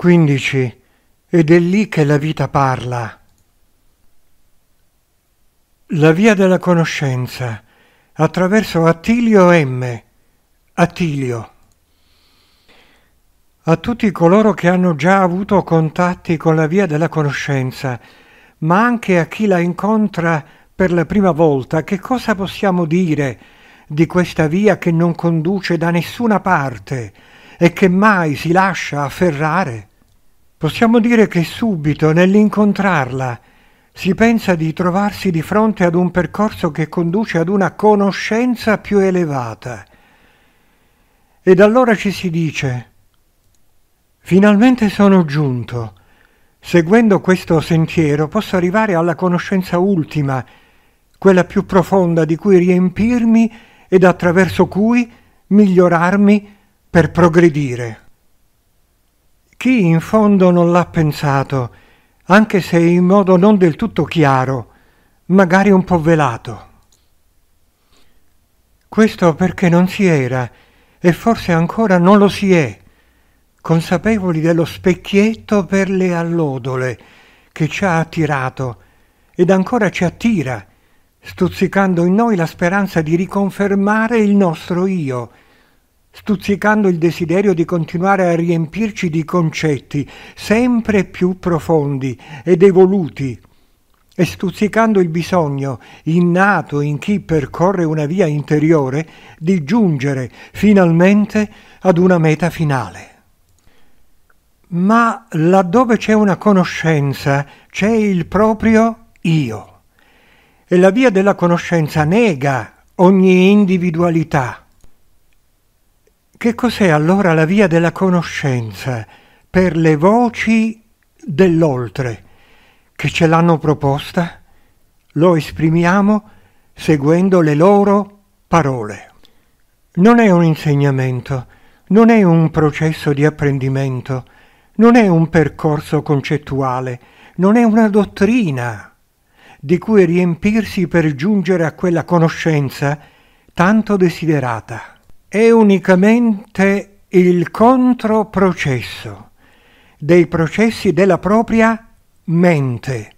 15. Ed è lì che la vita parla. La via della conoscenza attraverso Attilio M. Attilio. A tutti coloro che hanno già avuto contatti con la via della conoscenza, ma anche a chi la incontra per la prima volta, che cosa possiamo dire di questa via che non conduce da nessuna parte? e che mai si lascia afferrare, possiamo dire che subito nell'incontrarla si pensa di trovarsi di fronte ad un percorso che conduce ad una conoscenza più elevata. Ed allora ci si dice, finalmente sono giunto, seguendo questo sentiero posso arrivare alla conoscenza ultima, quella più profonda di cui riempirmi ed attraverso cui migliorarmi per progredire. Chi in fondo non l'ha pensato, anche se in modo non del tutto chiaro, magari un po' velato. Questo perché non si era, e forse ancora non lo si è, consapevoli dello specchietto per le allodole che ci ha attirato ed ancora ci attira, stuzzicando in noi la speranza di riconfermare il nostro io, stuzzicando il desiderio di continuare a riempirci di concetti sempre più profondi ed evoluti, e stuzzicando il bisogno innato in chi percorre una via interiore di giungere finalmente ad una meta finale. Ma laddove c'è una conoscenza c'è il proprio io e la via della conoscenza nega ogni individualità che cos'è allora la via della conoscenza per le voci dell'oltre che ce l'hanno proposta? Lo esprimiamo seguendo le loro parole. Non è un insegnamento, non è un processo di apprendimento, non è un percorso concettuale, non è una dottrina di cui riempirsi per giungere a quella conoscenza tanto desiderata è unicamente il controprocesso dei processi della propria mente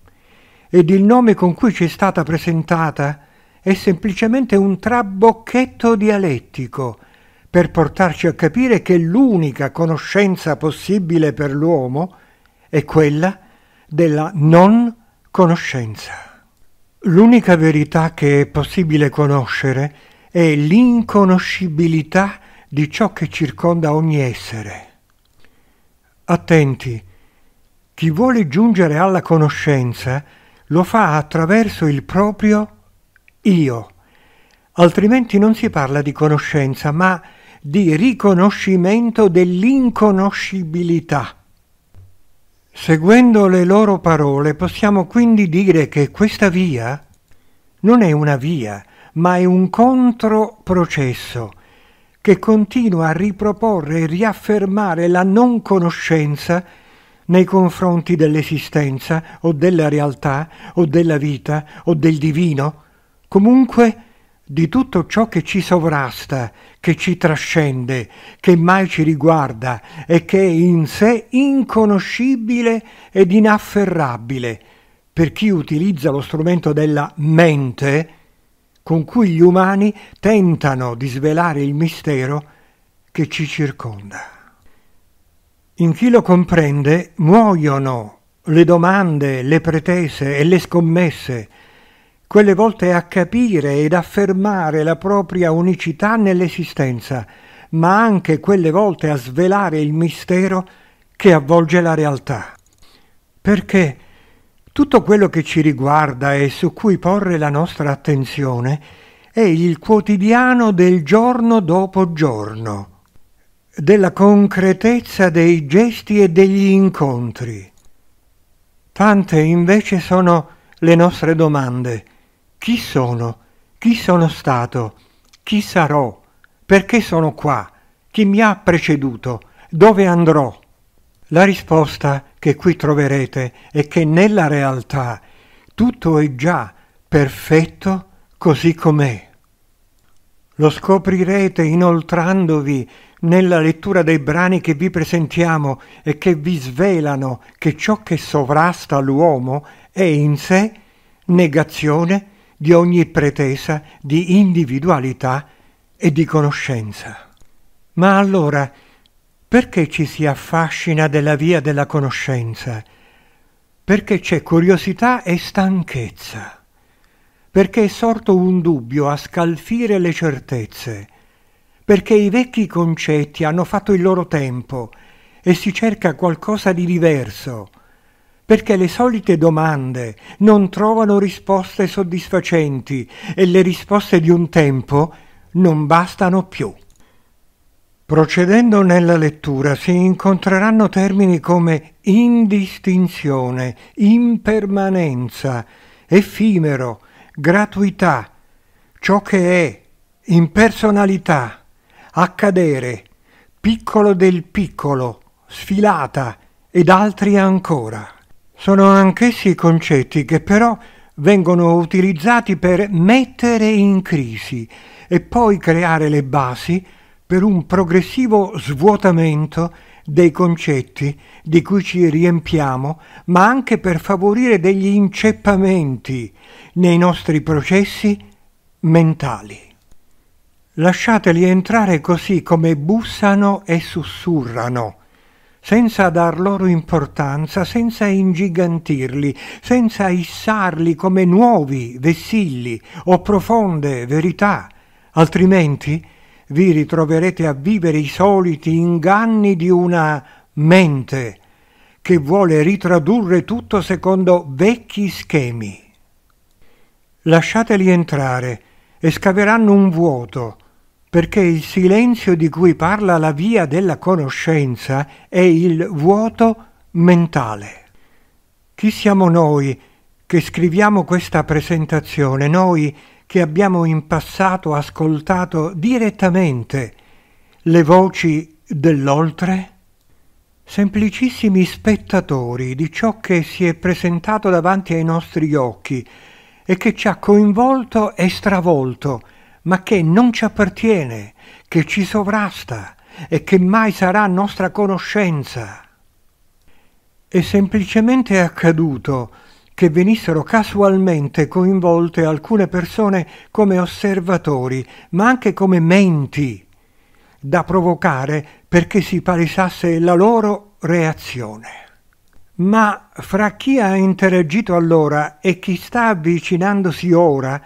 ed il nome con cui ci è stata presentata è semplicemente un trabocchetto dialettico per portarci a capire che l'unica conoscenza possibile per l'uomo è quella della non conoscenza. L'unica verità che è possibile conoscere è l'inconoscibilità di ciò che circonda ogni essere. Attenti, chi vuole giungere alla conoscenza lo fa attraverso il proprio io, altrimenti non si parla di conoscenza, ma di riconoscimento dell'inconoscibilità. Seguendo le loro parole possiamo quindi dire che questa via non è una via, ma è un controprocesso che continua a riproporre e riaffermare la non conoscenza nei confronti dell'esistenza o della realtà o della vita o del divino, comunque di tutto ciò che ci sovrasta, che ci trascende, che mai ci riguarda e che è in sé inconoscibile ed inafferrabile. Per chi utilizza lo strumento della mente, con cui gli umani tentano di svelare il mistero che ci circonda. In chi lo comprende muoiono le domande, le pretese e le scommesse, quelle volte a capire ed affermare la propria unicità nell'esistenza, ma anche quelle volte a svelare il mistero che avvolge la realtà. Perché tutto quello che ci riguarda e su cui porre la nostra attenzione è il quotidiano del giorno dopo giorno, della concretezza dei gesti e degli incontri. Tante invece sono le nostre domande. Chi sono? Chi sono stato? Chi sarò? Perché sono qua? Chi mi ha preceduto? Dove andrò? La risposta che qui troverete è che nella realtà tutto è già perfetto così com'è. Lo scoprirete inoltrandovi nella lettura dei brani che vi presentiamo e che vi svelano che ciò che sovrasta l'uomo è in sé negazione di ogni pretesa di individualità e di conoscenza. Ma allora perché ci si affascina della via della conoscenza? Perché c'è curiosità e stanchezza. Perché è sorto un dubbio a scalfire le certezze. Perché i vecchi concetti hanno fatto il loro tempo e si cerca qualcosa di diverso. Perché le solite domande non trovano risposte soddisfacenti e le risposte di un tempo non bastano più. Procedendo nella lettura si incontreranno termini come indistinzione, impermanenza, effimero, gratuità, ciò che è, impersonalità, accadere, piccolo del piccolo, sfilata ed altri ancora. Sono anch'essi concetti che però vengono utilizzati per mettere in crisi e poi creare le basi per un progressivo svuotamento dei concetti di cui ci riempiamo, ma anche per favorire degli inceppamenti nei nostri processi mentali. Lasciateli entrare così come bussano e sussurrano, senza dar loro importanza, senza ingigantirli, senza issarli come nuovi vessilli o profonde verità, altrimenti vi ritroverete a vivere i soliti inganni di una mente che vuole ritradurre tutto secondo vecchi schemi. Lasciateli entrare e scaveranno un vuoto, perché il silenzio di cui parla la via della conoscenza è il vuoto mentale. Chi siamo noi che scriviamo questa presentazione? Noi che abbiamo in passato ascoltato direttamente le voci dell'oltre? Semplicissimi spettatori di ciò che si è presentato davanti ai nostri occhi e che ci ha coinvolto e stravolto, ma che non ci appartiene, che ci sovrasta e che mai sarà nostra conoscenza. È semplicemente accaduto che venissero casualmente coinvolte alcune persone come osservatori, ma anche come menti da provocare perché si palesasse la loro reazione. Ma fra chi ha interagito allora e chi sta avvicinandosi ora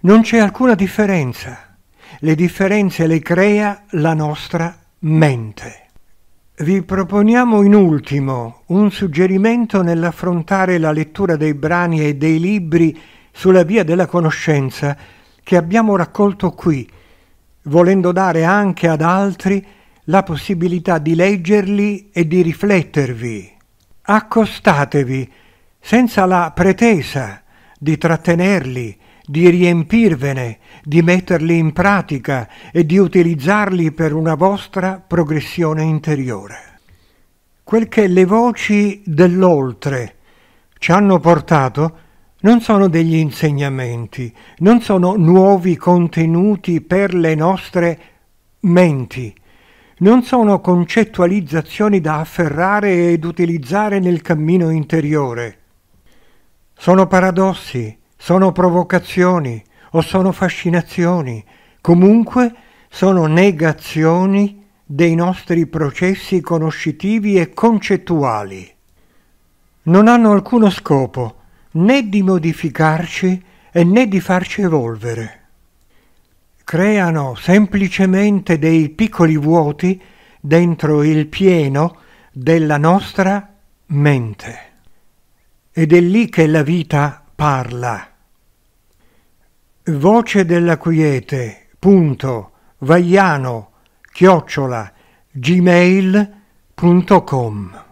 non c'è alcuna differenza. Le differenze le crea la nostra mente. Vi proponiamo in ultimo un suggerimento nell'affrontare la lettura dei brani e dei libri sulla via della conoscenza che abbiamo raccolto qui, volendo dare anche ad altri la possibilità di leggerli e di riflettervi. Accostatevi senza la pretesa di trattenerli di riempirvene, di metterli in pratica e di utilizzarli per una vostra progressione interiore. Quel che le voci dell'oltre ci hanno portato non sono degli insegnamenti, non sono nuovi contenuti per le nostre menti, non sono concettualizzazioni da afferrare ed utilizzare nel cammino interiore. Sono paradossi, sono provocazioni o sono fascinazioni, comunque sono negazioni dei nostri processi conoscitivi e concettuali. Non hanno alcuno scopo né di modificarci e né di farci evolvere. Creano semplicemente dei piccoli vuoti dentro il pieno della nostra mente. Ed è lì che la vita parla. Voce della quiete, punto, vagliano, chiocciola, gmail.com